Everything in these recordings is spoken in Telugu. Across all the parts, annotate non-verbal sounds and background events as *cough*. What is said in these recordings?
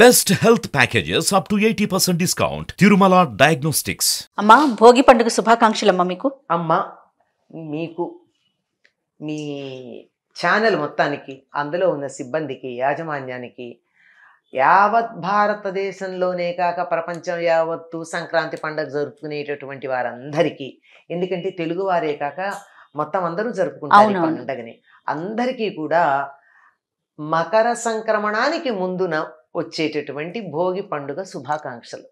best health packages up to eighty percent discount Tirumala diagnostics అమ్మా భోగి పండుగ శుభాకాంక్షలు అమ్మా మీకు అమ్మ మీకు మీ ఛానల్ మొత్తానికి అందులో ఉన్న సిబ్బందికి యాజమాన్యానికి యావత్ భారతదేశంలోనే కాక ప్రపంచం యావత్తు సంక్రాంతి పండుగ జరుపుకునేటటువంటి వారందరికీ ఎందుకంటే తెలుగు వారే కాక మొత్తం అందరూ జరుపుకుంటారు పండుగని అందరికీ కూడా మకర సంక్రమణానికి ముందున వచ్చేటటువంటి భోగి పండుగ శుభాకాంక్షలు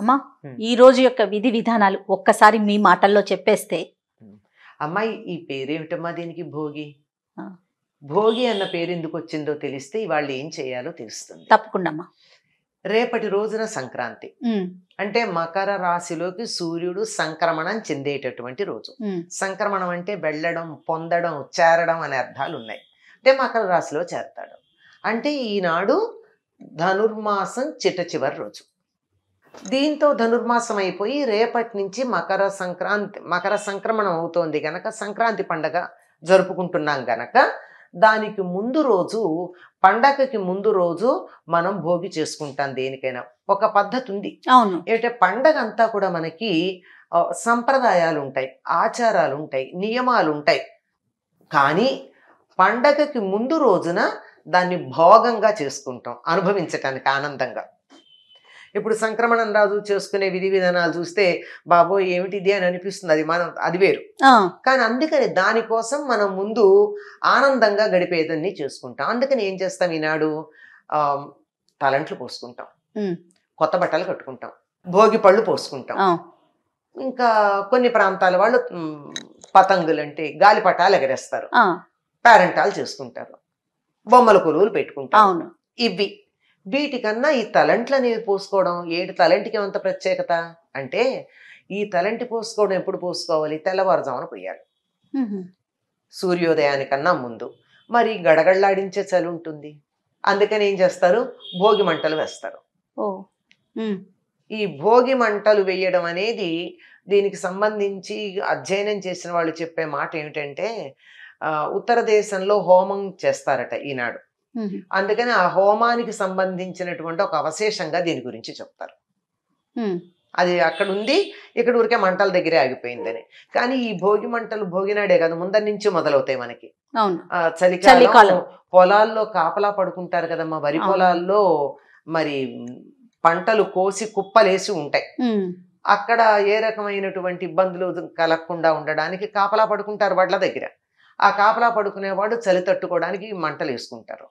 అమ్మా ఈ రోజు యొక్క విధి విధానాలు ఒక్కసారి మీ మాటల్లో చెప్పేస్తే అమ్మాయి ఈ పేరేమిటమ్మా దీనికి భోగి భోగి అన్న పేరు ఎందుకు వచ్చిందో తెలిస్తే వాళ్ళు ఏం చేయాలో తెలుస్తుంది తప్పకుండా రేపటి రోజున సంక్రాంతి అంటే మకర రాశిలోకి సూర్యుడు సంక్రమణం చెందేటటువంటి రోజు సంక్రమణం అంటే వెళ్ళడం పొందడం చేరడం అనే అర్థాలు ఉన్నాయి అంటే మకర రాశిలో చేరతాడు అంటే ఈనాడు ధనుర్మాసం చిట్ట చివరి రోజు దీంతో ధనుర్మాసం అయిపోయి రేపటి నుంచి మకర సంక్రాంతి మకర సంక్రమణం అవుతోంది గనక సంక్రాంతి పండగ జరుపుకుంటున్నాం గనక దానికి ముందు రోజు పండగకి ముందు రోజు మనం భోగి చేసుకుంటాం దేనికైనా ఒక పద్ధతి ఉంది అవును ఏంటంటే పండగ అంతా కూడా మనకి సంప్రదాయాలు ఉంటాయి ఆచారాలు ఉంటాయి నియమాలు ఉంటాయి కానీ పండగకి ముందు రోజున దాన్ని భోగంగా చేసుకుంటాం అనుభవించటానికి ఆనందంగా ఇప్పుడు సంక్రమణం రాజు చేసుకునే విధి విధానాలు చూస్తే బాబో ఏమిటిది అని అనిపిస్తుంది అది మనం అది వేరు కానీ అందుకని దానికోసం మనం ముందు ఆనందంగా గడిపేదాన్ని చేసుకుంటాం అందుకని ఏం చేస్తాం ఈనాడు తలంట్లు పోసుకుంటాం కొత్త బట్టలు కట్టుకుంటాం భోగి పళ్ళు పోసుకుంటాం ఇంకా కొన్ని ప్రాంతాల వాళ్ళు పతంగులు అంటే గాలిపటాలు ఎగరేస్తారు పేరెంటాలు చేసుకుంటారు బొమ్మల కొలువులు పెట్టుకుంటాం అవును ఇవి వీటికన్నా ఈ తలంట్లు అనేవి పోసుకోవడం ఏడు తలంటికి అంత ప్రత్యేకత అంటే ఈ తలంటి పోసుకోవడం ఎప్పుడు పోసుకోవాలి తెల్లవారుజామున పోయాలి సూర్యోదయానికన్నా ముందు మరి గడగళ్లాడించే చలి ఉంటుంది అందుకని ఏం చేస్తారు భోగి మంటలు వేస్తారు ఈ భోగి మంటలు వేయడం అనేది దీనికి సంబంధించి అధ్యయనం చేసిన వాళ్ళు చెప్పే మాట ఏమిటంటే ఉత్తర దేశంలో హోమం చేస్తారట ఈనాడు అందుకని ఆ హోమానికి సంబంధించినటువంటి ఒక అవశేషంగా దీని గురించి చెప్తారు అది అక్కడ ఉంది ఇక్కడ ఊరికే మంటల దగ్గరే ఆగిపోయిందని కానీ ఈ భోగి మంటలు భోగినాడే కదా ముందర నుంచి మొదలవుతాయి మనకి చలికాలం పొలాల్లో కాపలా పడుకుంటారు కదమ్మా వరి పొలాల్లో మరి పంటలు కోసి కుప్పలేసి ఉంటాయి అక్కడ ఏ రకమైనటువంటి ఇబ్బందులు కలగకుండా ఉండడానికి కాపలా పడుకుంటారు వడ్ల దగ్గర ఆ కాపలా పడుకునేవాడు చలి తట్టుకోవడానికి మంటలు వేసుకుంటారు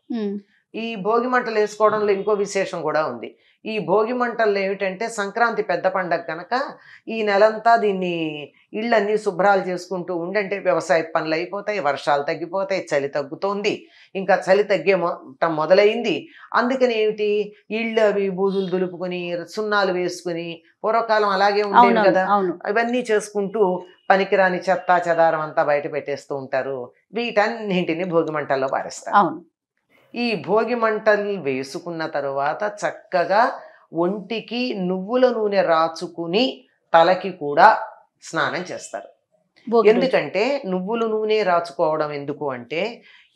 ఈ భోగి మంటలు వేసుకోవడంలో ఇంకో విశేషం కూడా ఉంది ఈ భోగి మంటలు ఏమిటంటే సంక్రాంతి పెద్ద పండగ కనుక ఈ నెలంతా దీన్ని ఇళ్ళన్నీ శుభ్రాలు చేసుకుంటూ ఉండంటే వ్యవసాయ పనులు అయిపోతాయి వర్షాలు తగ్గిపోతాయి చలి తగ్గుతోంది ఇంకా చలి తగ్గే మొదలైంది అందుకని ఏమిటి ఇళ్ళు అవి బూజులు దులుపుకొని సున్నాలు వేసుకుని పూర్వకాలం అలాగే ఉండేవి కదా ఇవన్నీ చేసుకుంటూ పనికిరాని చెత్త చెదారం అంతా బయట పెట్టేస్తూ ఉంటారు వీటన్నింటిని భోగి మంటల్లో పారేస్తారు ఈ భోగి మంటలు వేసుకున్న తరువాత చక్కగా ఒంటికి నువ్వుల నూనె రాచుకుని తలకి కూడా స్నానం చేస్తారు ఎందుకంటే నువ్వుల నూనె రాచుకోవడం ఎందుకు అంటే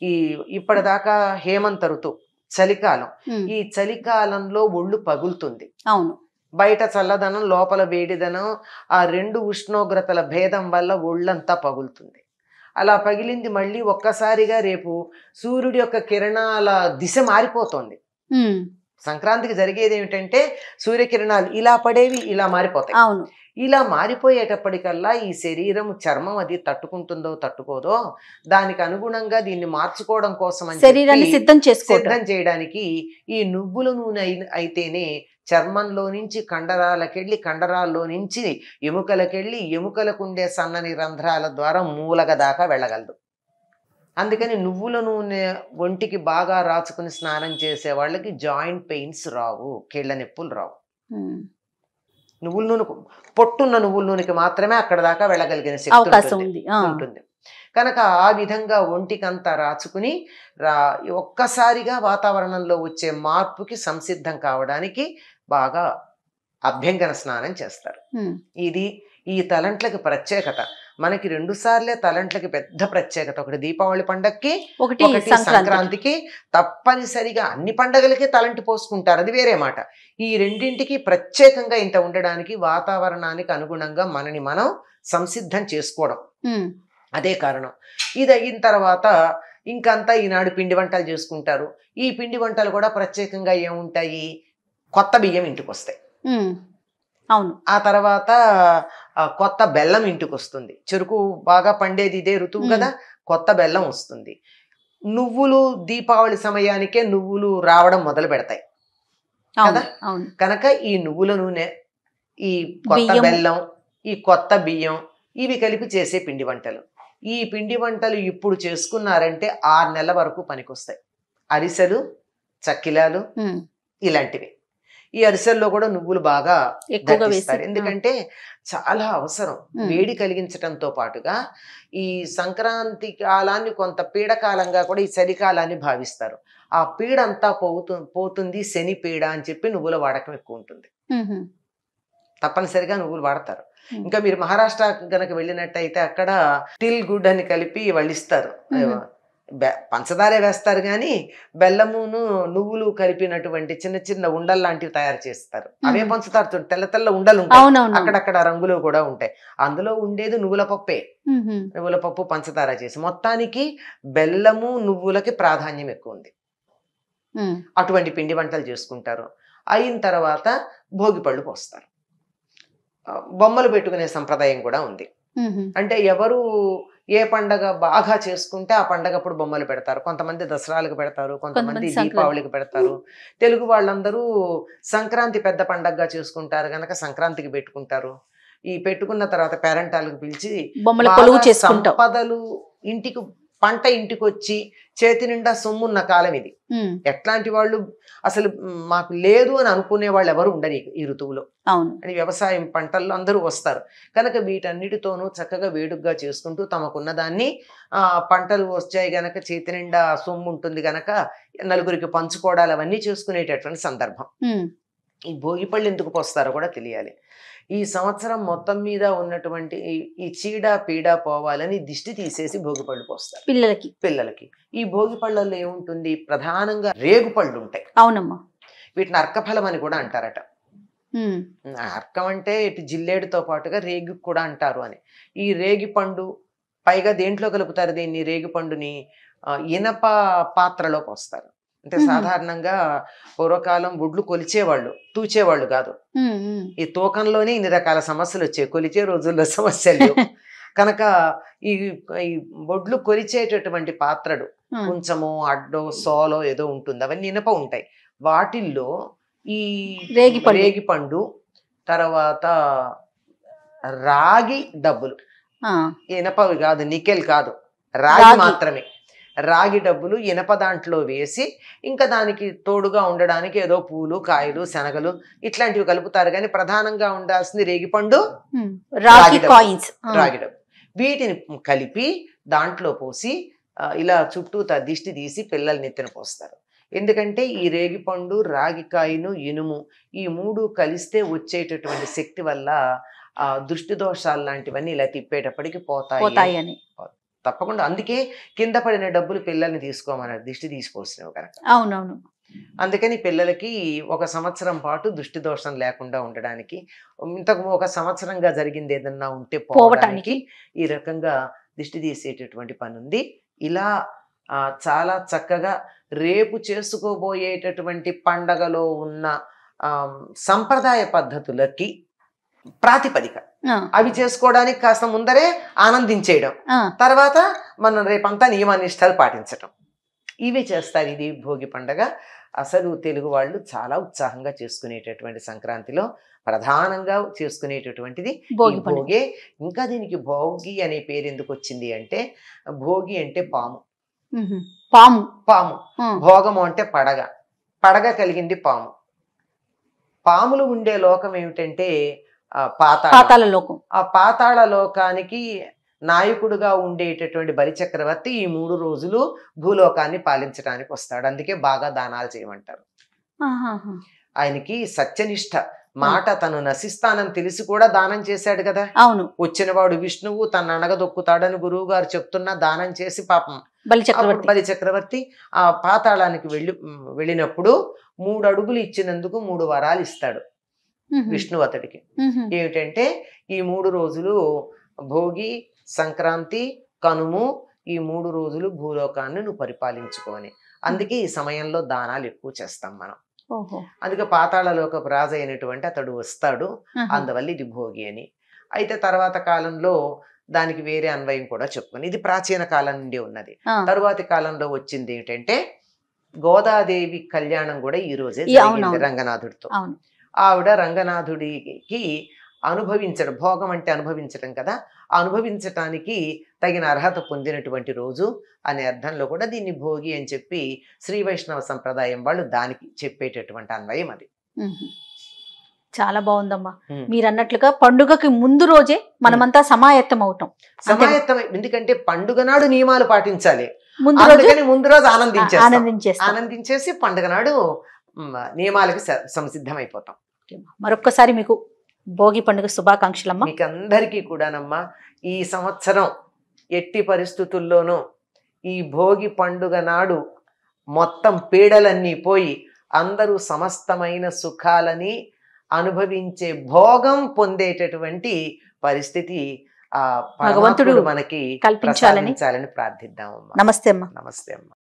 ఈ ఇప్పటిదాకా హేమంత ఋతు చలికాలం ఈ చలికాలంలో ఒళ్ళు పగులుతుంది అవును బయట చల్లదనం లోపల వేడిదనం ఆ రెండు ఉష్ణోగ్రతల భేదం వల్ల ఒళ్ళంతా పగులుతుంది అలా పగిలింది మళ్ళీ ఒక్కసారిగా రేపు సూర్యుడి యొక్క కిరణాల దిశ మారిపోతుంది సంక్రాంతికి జరిగేది ఏమిటంటే సూర్యకిరణాలు ఇలా పడేవి ఇలా మారిపోతాయి అవును ఇలా మారిపోయేటప్పటికల్లా ఈ శరీరం చర్మం అది తట్టుకుంటుందో తట్టుకోదో దానికి అనుగుణంగా దీన్ని మార్చుకోవడం కోసం సిద్ధం సిద్ధం చేయడానికి ఈ నువ్వుల నూనె అయితేనే చర్మంలో నుంచి కండరాలకెళ్ళి కండరాల్లో నుంచి ఎముకలకెళ్ళి ఎముకలకుండే సన్నని రంధ్రాల ద్వారా మూలగ దాకా వెళ్ళగలదు అందుకని నువ్వుల నూనె ఒంటికి బాగా రాచుకుని స్నానం చేసే వాళ్ళకి జాయింట్ పెయిన్స్ రావు కీళ్ళ నొప్పులు రావు నువ్వుల నూనె పొట్టున్న నువ్వుల నూనెకి మాత్రమే అక్కడ దాకా వెళ్ళగలిగిన శక్తి ఉంటుంది కనుక ఆ విధంగా ఒంటికంతా రాచుకుని రా ఒక్కసారిగా వాతావరణంలో వచ్చే మార్పుకి సంసిద్ధం కావడానికి బాగా అభ్యంగన స్నానం చేస్తారు ఇది ఈ తలంట్లకి ప్రత్యేకత మనకి రెండు సార్లే తలంట్లకి పెద్ద ప్రత్యేకత ఒకటి దీపావళి పండగకి ఒకటి సంక్రాంతికి తప్పనిసరిగా అన్ని పండగలకి తలంటి పోసుకుంటారు అది వేరే మాట ఈ రెండింటికి ప్రత్యేకంగా ఇంత ఉండడానికి వాతావరణానికి అనుగుణంగా మనని మనం సంసిద్ధం చేసుకోవడం అదే కారణం ఇది అయిన తర్వాత ఇంకంతా ఈనాడు పిండి వంటలు చేసుకుంటారు ఈ పిండి వంటలు కూడా ప్రత్యేకంగా ఏముంటాయి కొత్త బియ్యం ఇంటికి వస్తాయి అవును ఆ తర్వాత కొత్త బెల్లం ఇంటికి వస్తుంది చెరుకు బాగా పండేది ఇదే ఋతువు కదా కొత్త బెల్లం వస్తుంది నువ్వులు దీపావళి సమయానికే నువ్వులు రావడం మొదలు పెడతాయి కదా కనుక ఈ నువ్వుల నూనె ఈ కొత్త బెల్లం ఈ కొత్త బియ్యం ఇవి కలిపి చేసే పిండి వంటలు ఈ పిండి వంటలు ఇప్పుడు చేసుకున్నారంటే ఆరు నెలల వరకు పనికొస్తాయి అరిసెలు చక్కిలాలు ఇలాంటివి ఈ అరిసెల్లో కూడా నువ్వులు బాగా వేస్తారు ఎందుకంటే చాలా అవసరం వేడి కలిగించడంతో పాటుగా ఈ సంక్రాంతి కాలాన్ని కొంత పీడకాలంగా కూడా ఈ చలికాలాన్ని భావిస్తారు ఆ పీడ అంతా పోతు పోతుంది శని పీడ అని చెప్పి నువ్వుల వాడకం ఎక్కువ ఉంటుంది తప్పనిసరిగా నువ్వులు వాడతారు ఇంకా మీరు మహారాష్ట్ర కనుక వెళ్ళినట్టయితే అక్కడ టిల్ గుడ్ అని కలిపి వాళ్ళు ఇస్తారు పంచదారే వేస్తారు కానీ బెల్లమును నువ్వులు కలిపినటువంటి చిన్న చిన్న ఉండలు లాంటివి తయారు చేస్తారు అవే పంచదారతో తెల్ల తెల్ల ఉండలు ఉంటాయి అక్కడక్కడ రంగులో కూడా ఉంటాయి అందులో ఉండేది నువ్వుల పప్పే నువ్వుల పప్పు పంచదార చేసి మొత్తానికి బెల్లము నువ్వులకి ప్రాధాన్యం ఎక్కువ ఉంది అటువంటి పిండి వంటలు చేసుకుంటారు అయిన తర్వాత భోగిపళ్ళు పోస్తారు బొమ్మలు పెట్టుకునే సంప్రదాయం కూడా ఉంది అంటే ఎవరు ఏ పండగ బాగా చేసుకుంటే ఆ పండగ అప్పుడు బొమ్మలు పెడతారు కొంతమంది దసరాలకు పెడతారు కొంతమంది దీపావళికి పెడతారు తెలుగు వాళ్ళందరూ సంక్రాంతి పెద్ద పండగగా చేసుకుంటారు కనుక సంక్రాంతికి పెట్టుకుంటారు ఈ పెట్టుకున్న తర్వాత పేరెంటాలకు పిలిచి సంపదలు ఇంటికి పంట ఇంటికి వచ్చి చేతి నిండా సొమ్మున్న కాలం ఇది ఎట్లాంటి వాళ్ళు అసలు మాకు లేదు అని అనుకునే వాళ్ళు ఎవరు ఉండరు ఈ ఋతువులో అని వ్యవసాయం పంటల్లో అందరూ వస్తారు కనుక వీటన్నిటితోనూ చక్కగా వేడుగ్గా చేసుకుంటూ తమకున్న దాన్ని ఆ పంటలు వచ్చాయి గనక చేతి నిండా సొమ్ము ఉంటుంది గనక నలుగురికి పంచుకోవడాలు అవన్నీ చేసుకునేటటువంటి సందర్భం ఈ భోగిపళ్ళు ఎందుకు పోస్తారో కూడా తెలియాలి ఈ సంవత్సరం మొత్తం మీద ఉన్నటువంటి ఈ చీడ పీడ పోవాలని దిష్టి తీసేసి భోగిపళ్ళు పోస్తారు పిల్లలకి పిల్లలకి ఈ భోగిపళ్ళల్లో ఏముంటుంది ప్రధానంగా పళ్ళు ఉంటాయి అవునమ్మా వీటిని అర్కఫలం అని కూడా అంటారట అర్కం అంటే ఇటు జిల్లేడుతో పాటుగా రేగు కూడా అంటారు అని ఈ రేగి పండు పైగా దేంట్లో కలుపుతారు దీన్ని రేగి పండుని ఇనప పాత్రలో పోస్తారు అంటే సాధారణంగా పూర్వకాలం ఒడ్లు కొలిచేవాళ్ళు తూచేవాళ్ళు కాదు ఈ తూకంలోనే ఇన్ని రకాల సమస్యలు వచ్చాయి కొలిచే రోజుల్లో సమస్యలు *laughs* కనుక ఈ ఈ బొడ్లు కొలిచేటటువంటి పాత్రడు కొంచెము అడ్డో సోలో ఏదో ఉంటుంది అవన్నీ ఇనప ఉంటాయి వాటిల్లో ఈ పండు తర్వాత రాగి డబ్బులు ఇనపవి కాదు నికెల్ కాదు రాగి మాత్రమే రాగి డబ్బులు ఇనప దాంట్లో వేసి ఇంకా దానికి తోడుగా ఉండడానికి ఏదో పూలు కాయలు శనగలు ఇట్లాంటివి కలుపుతారు కానీ ప్రధానంగా ఉండాల్సింది రేగిపండు రాగి కాయిన్స్ రాగి డబ్బు వీటిని కలిపి దాంట్లో పోసి ఇలా చుట్టూ దిష్టి తీసి పిల్లల నెత్తిన పోస్తారు ఎందుకంటే ఈ రేగిపండు రాగికాయను ఇనుము ఈ మూడు కలిస్తే వచ్చేటటువంటి శక్తి వల్ల దృష్టి దోషాలు లాంటివన్నీ ఇలా తిప్పేటప్పటికి పోతాయి పోతాయి అని తప్పకుండా అందుకే కింద పడిన డబ్బులు పిల్లల్ని తీసుకోమని దిష్టి తీసుకోవాల్సినవి కనుక అవునవును అందుకని పిల్లలకి ఒక సంవత్సరం పాటు దృష్టి దోషం లేకుండా ఉండడానికి ఇంతకు ఒక సంవత్సరంగా జరిగింది ఏదన్నా ఉంటే పోవటానికి ఈ రకంగా దిష్టి తీసేటటువంటి పని ఉంది ఇలా చాలా చక్కగా రేపు చేసుకోబోయేటటువంటి పండగలో ఉన్న సంప్రదాయ పద్ధతులకి ప్రాతిపదిక అవి చేసుకోవడానికి కాస్త ముందరే ఆనందించేయడం తర్వాత మనం రేపంతా నిష్టాలు పాటించడం ఇవి చేస్తారు ఇది భోగి పండగ అసలు తెలుగు వాళ్ళు చాలా ఉత్సాహంగా చేసుకునేటటువంటి సంక్రాంతిలో ప్రధానంగా చేసుకునేటటువంటిది భోగి భోగే ఇంకా దీనికి భోగి అనే పేరు ఎందుకు వచ్చింది అంటే భోగి అంటే పాము పాము పాము భోగము అంటే పడగ పడగ కలిగింది పాము పాములు ఉండే లోకం ఏమిటంటే పాతాళ లోకం ఆ పాతాళ లోకానికి నాయకుడుగా ఉండేటటువంటి బలిచక్రవర్తి ఈ మూడు రోజులు భూలోకాన్ని పాలించడానికి వస్తాడు అందుకే బాగా దానాలు చేయమంటారు ఆయనకి సత్యనిష్ట మాట తను నశిస్తానని తెలిసి కూడా దానం చేశాడు కదా అవును వచ్చినవాడు విష్ణువు తన అనగదొక్కుతాడని గురువు గారు చెప్తున్నా దానం చేసి పాపం బలిచక్రవర్తి బలిచక్రవర్తి ఆ పాతాళానికి వెళ్ళి వెళ్ళినప్పుడు మూడు అడుగులు ఇచ్చినందుకు మూడు వరాలు ఇస్తాడు విష్ణు అతడికి ఏమిటంటే ఈ మూడు రోజులు భోగి సంక్రాంతి కనుము ఈ మూడు రోజులు భూలోకాన్ని నువ్వు పరిపాలించుకొని అందుకే ఈ సమయంలో దానాలు ఎక్కువ చేస్తాం మనం అందుకే పాతాళలోక రాజు అయినటువంటి అతడు వస్తాడు అందువల్ల ఇది భోగి అని అయితే తర్వాత కాలంలో దానికి వేరే అన్వయం కూడా చెప్పుకుని ఇది ప్రాచీన కాలం నుండి ఉన్నది తరువాతి కాలంలో వచ్చింది ఏమిటంటే గోదాదేవి కళ్యాణం కూడా ఈ రోజే రంగనాథుడితో ఆవిడ రంగనాథుడికి అనుభవించడం భోగం అంటే అనుభవించటం కదా అనుభవించటానికి తగిన అర్హత పొందినటువంటి రోజు అనే అర్థంలో కూడా దీన్ని భోగి అని చెప్పి శ్రీ వైష్ణవ సంప్రదాయం వాళ్ళు దానికి చెప్పేటటువంటి అన్వయం అది చాలా బాగుందమ్మా మీరు అన్నట్లుగా పండుగకి ముందు రోజే మనమంతా సమాయత్తం అవుతాం సమాయత్తం ఎందుకంటే పండుగ నాడు నియమాలు పాటించాలి ముందు రోజు ముందు రోజు ఆనందించేసి ఆనందించేసి పండుగ నాడు నియమాలకు సంసిద్ధమైపోతాం మరొక్కసారి మీకు భోగి పండుగ శుభాకాంక్షలమ్మా మీకు అందరికీ కూడానమ్మా ఈ సంవత్సరం ఎట్టి పరిస్థితుల్లోనూ ఈ భోగి పండుగ నాడు మొత్తం పీడలన్నీ పోయి అందరూ సమస్తమైన సుఖాలని అనుభవించే భోగం పొందేటటువంటి పరిస్థితి ఆ భగవంతుడు మనకి కల్పించాలని ప్రార్థిద్దాం నమస్తే అమ్మా నమస్తే అమ్మా